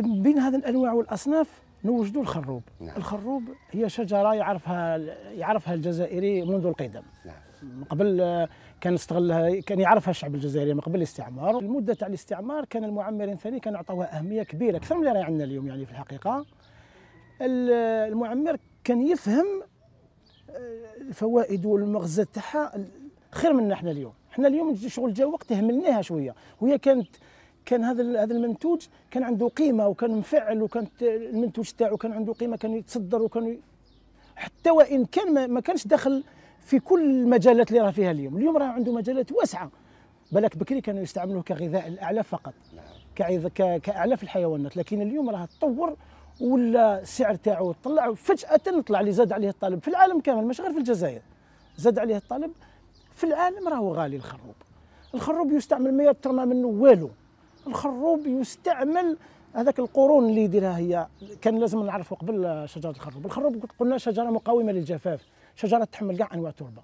من بين هذه الانواع والاصناف نوجدوا الخروب نعم. الخروب هي شجره يعرفها يعرفها الجزائري منذ القدم نعم. من قبل آه، كان استغلها كان يعرفها الشعب الجزائري من قبل الاستعمار المده تاع الاستعمار كان المعمرين الثاني كان عطاوها اهميه كبيره اكثر من اللي عندنا اليوم يعني في الحقيقه المعمر كان يفهم آه، الفوائد والمغزى تاعها خير منا احنا اليوم احنا اليوم شغل جا وقت هملناها شويه وهي كانت كان هذا هذا المنتوج كان عنده قيمه وكان مفعل وكان المنتوج تاعو كان عنده قيمه كان يتصدر وكان حتى وان كان ما, كانش دخل في كل المجالات اللي راه فيها اليوم اليوم راه عنده مجالات واسعه بالك بكري كانوا يستعملوه كغذاء الاعلاف فقط كاعلاف الحيوانات لكن اليوم راه تطور ولا السعر تاعو طلع فجاه طلع اللي زاد عليه الطالب في العالم كامل مش غير في الجزائر زاد عليه الطالب في العالم راهو غالي الخروب الخروب يستعمل ما يترمى منه والو الخروب يستعمل هذاك القرون اللي يديرها هي كان لازم نعرفوا قبل شجره الخروب الخروب قلنا شجره مقاومه للجفاف شجره تحمل كاع انواع التربه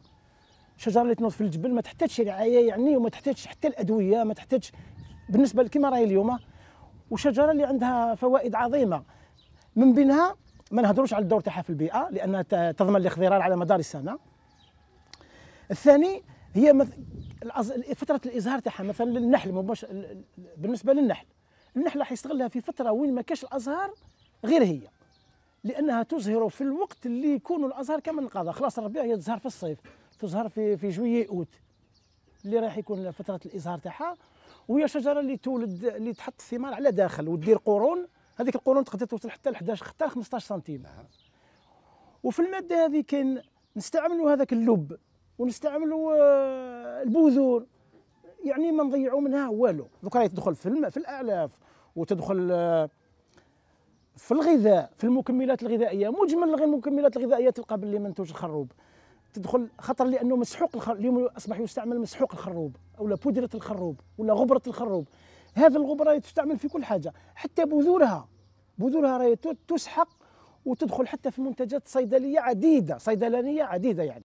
شجره اللي تنوض في الجبل ما تحتاجش رعايه يعني وما تحتاجش حتى الادويه ما تحتاجش بالنسبه لكما راهي اليوم وشجره اللي عندها فوائد عظيمه من بينها ما نهضروش على الدور تاعها في البيئه لانها تضمن الاخضرار على مدار السنه الثاني هي فتره الازهار تاعها مثلا للنحل مبش... بالنسبه للنحل النحل راح يستغلها في فتره وين ما كاش الازهار غير هي لانها تزهر في الوقت اللي يكون الازهار كما انقضى خلاص الربيع هي تزهر في الصيف تزهر في في جويي اوت اللي راح يكون فتره الازهار تاعها وهي شجره اللي تولد اللي تحط الثمار على داخل وتدير قرون هذيك القرون تقدر توصل حتى ل 11 حتى 15 سنتيم نعم. وفي الماده هذه كاين نستعملوا هذاك اللب ونستعملوا آه، البذور يعني ما نضيعوا منها والو دوكا راهي تدخل في في الاعلاف وتدخل آه، في الغذاء في المكملات الغذائيه مجمل المكملات الغذائيه تلقى باللي منتوج الخروب تدخل خطر لانه مسحوق الخر... اليوم اصبح يستعمل مسحوق الخروب او بودره الخروب ولا غبره الخروب هذا الغبره تستعمل في كل حاجه حتى بذورها بذورها راهي تسحق وتدخل حتى في منتجات صيدليه عديده صيدلانيه عديده يعني